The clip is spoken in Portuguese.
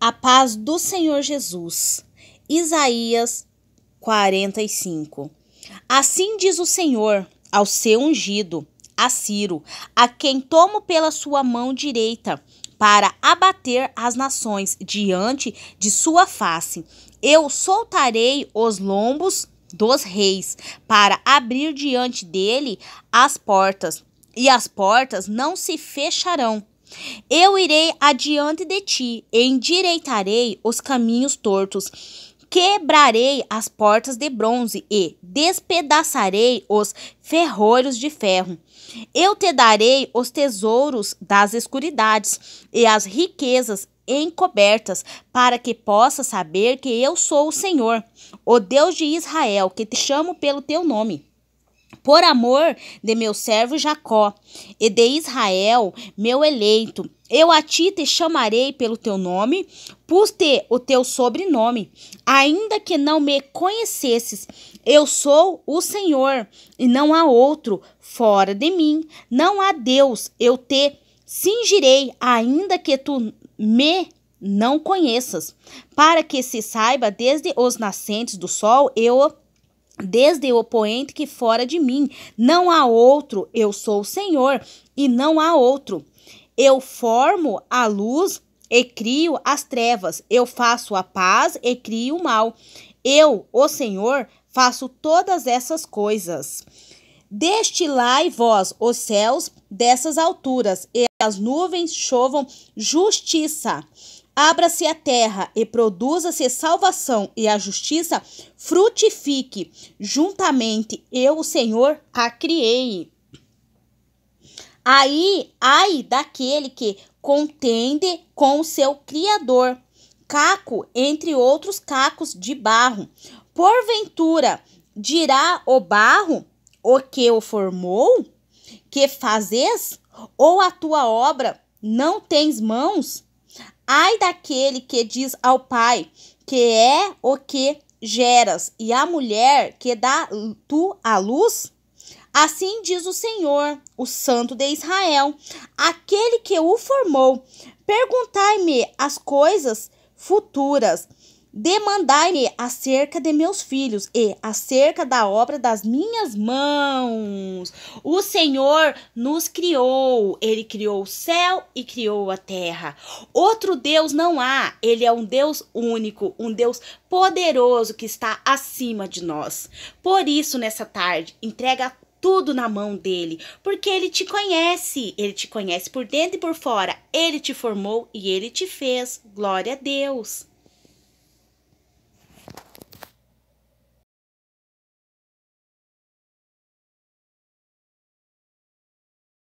A paz do Senhor Jesus. Isaías 45. Assim diz o Senhor ao seu ungido, a Ciro, a quem tomo pela sua mão direita, para abater as nações diante de sua face. Eu soltarei os lombos dos reis, para abrir diante dele as portas, e as portas não se fecharão. Eu irei adiante de ti, endireitarei os caminhos tortos, quebrarei as portas de bronze e despedaçarei os ferrolhos de ferro. Eu te darei os tesouros das escuridades e as riquezas encobertas, para que possa saber que eu sou o Senhor, o Deus de Israel, que te chamo pelo teu nome por amor de meu servo Jacó e de Israel, meu eleito. Eu a ti te chamarei pelo teu nome, pus-te o teu sobrenome. Ainda que não me conhecesses, eu sou o Senhor, e não há outro fora de mim. Não há Deus, eu te cingirei, ainda que tu me não conheças, para que se saiba desde os nascentes do sol eu desde o poente que fora de mim. Não há outro, eu sou o Senhor, e não há outro. Eu formo a luz e crio as trevas, eu faço a paz e crio o mal. Eu, o Senhor, faço todas essas coisas. Destilai vós os céus dessas alturas, e as nuvens chovam justiça. Abra-se a terra e produza-se salvação, e a justiça frutifique. Juntamente eu, o Senhor, a criei. Aí, ai daquele que contende com o seu Criador. Caco, entre outros cacos de barro. Porventura, dirá o barro, o que o formou? Que fazes? Ou a tua obra não tens mãos? Ai daquele que diz ao pai que é o que geras e à mulher que dá tu a luz? Assim diz o Senhor, o Santo de Israel, aquele que o formou: Perguntai-me as coisas futuras Demandai-me acerca de meus filhos e acerca da obra das minhas mãos. O Senhor nos criou, ele criou o céu e criou a terra. Outro Deus não há, ele é um Deus único, um Deus poderoso que está acima de nós. Por isso, nessa tarde, entrega tudo na mão dele, porque ele te conhece, ele te conhece por dentro e por fora, ele te formou e ele te fez. Glória a Deus.